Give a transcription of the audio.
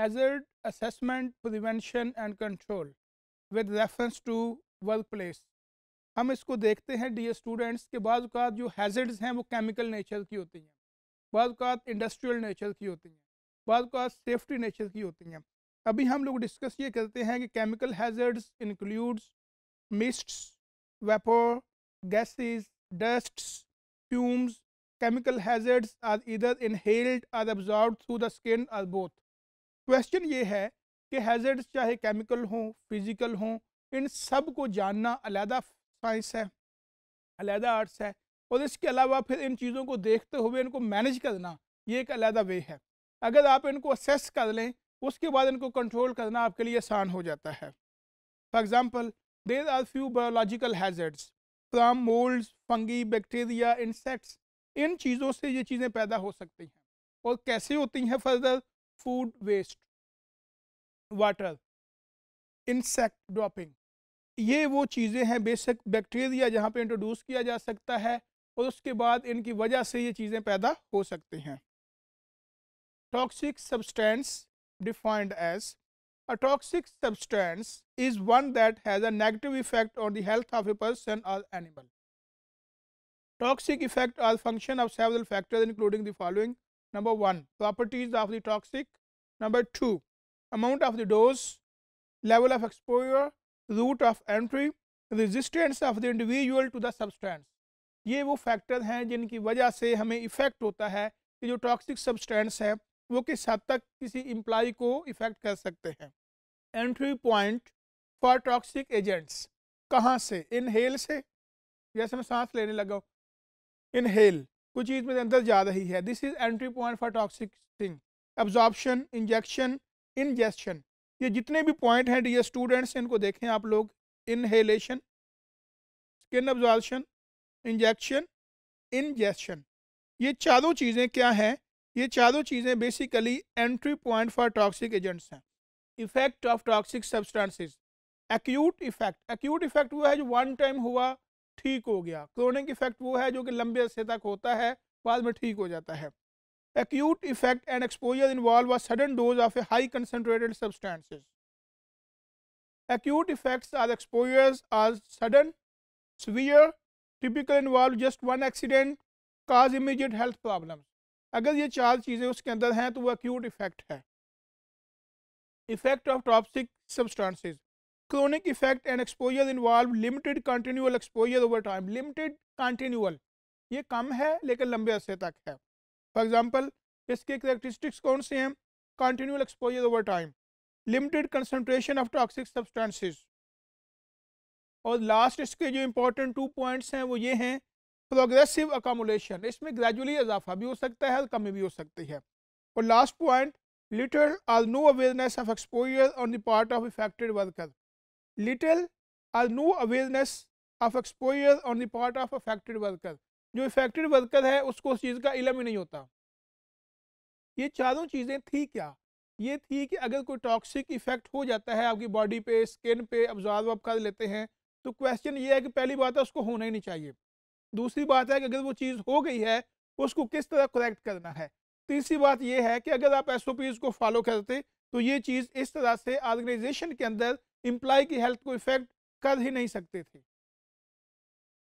hazard assessment prevention and control with reference to workplace हम इसको देखते हैं डी स्टूडेंट्स के बाद अवत जो हैज़र्ड्स हैं वो केमिकल नेचर की होती हैं बाद अवत इंडस्ट्रियल नेचर की होती हैं बाद अवत सेफ्टी नेचर की होती हैं अभी हम लोग डिस्कस ये करते हैं कि chemical hazards includes mists vapour gases dusts fumes chemical hazards are either inhaled or absorb through the skin or both question ये है कि हैजर्ड्स चाहे केमिकल हों फिज़िकल हों इन सब को जानना अलहदा साइंस है अलहदा आर्ट्स है और इसके अलावा फिर इन चीज़ों को देखते हुए इनको मैनेज करना ये एक अलहदा वे है अगर आप इनको असेस कर लें उसके बाद इनको कंट्रोल करना आपके लिए आसान हो जाता है for example there are few biological hazards from mould fungi bacteria insects इन चीज़ों से ये चीज़ें पैदा हो सकती हैं और कैसे होती हैं further food waste water insect dropping ये वो चीज़ें हैं बेसिक बैक्टीरिया जहाँ पे इंट्रोड्यूस किया जा सकता है और उसके बाद इनकी वजह से ये चीज़ें पैदा हो सकती हैं toxic substance defined as a toxic substance is one that has a negative effect on the health of a person और animal toxic effect are function of several factors including the following number one properties of the toxic number two amount of the dose, level of exposure, route of entry, resistance of the individual to the substance. ये वो factor हैं जिनकी वजह से हमें effect होता है कि जो टॉक्सिक सब्सटेंस है वो किस हद तक किसी इम्प्लाई को इफ़ेक्ट कर सकते हैं entry point for toxic agents कहाँ से इनहेल से जैसे मैं सांस लेने लगा इनहेल कोई चीज़ मेरे अंदर जा रही है this is entry point for toxic thing absorption injection ingestion ये जितने भी पॉइंट हैं डी स्टूडेंट्स इनको देखें आप लोग inhalation skin absorption injection ingestion ये चारों चीज़ें क्या हैं ये चारों चीज़ें basically entry point for toxic agents हैं effect of toxic substances acute effect acute effect वो है जो वन टाइम हुआ ठीक हो गया क्रोनिक इफेक्ट वो है जो कि लंबे अरसे तक होता है बाद में ठीक हो जाता है acute effect and exposure involve a sudden dose of a high concentrated substances. Acute effects are exposures are sudden, severe, typically involve just one accident, cause immediate health problems. agar ye char cheeze uske andar hain to wo acute effect hai Effect of toxic substances. Chronic effect and exposure involve limited continual exposure over time. Limited continual. ye kam hai lekin lambe arse tak hai for example इसके characteristics कौन से हैं continual exposure over time limited concentration of toxic substances और last इसके जो important two points हैं वो ये हैं प्रोग्रेसिव अकामोलेशन इसमें ग्रेजुअली इजाफा भी हो सकता है और कमी भी हो सकती है और last point little or no awareness of exposure on the part of affected worker little or no awareness of exposure on the part of affected worker जो इफेक्टेड वर्कर है उसको उस चीज़ का इलम ही नहीं होता ये चारों चीज़ें थी क्या ये थी कि अगर कोई टॉक्सिक इफेक्ट हो जाता है आपकी बॉडी पे स्किन पे ऑब्जॉर्व आप कर लेते हैं तो क्वेश्चन ये है कि पहली बात है उसको होना ही नहीं चाहिए दूसरी बात है कि अगर वो चीज़ हो गई है तो उसको किस तरह करेक्ट करना है तीसरी बात यह है कि अगर आप एस को फॉलो करते तो ये चीज़ इस तरह से ऑर्गेनाइजेशन के अंदर इम्प्लाई की हेल्थ को इफेक्ट कर ही नहीं सकते थे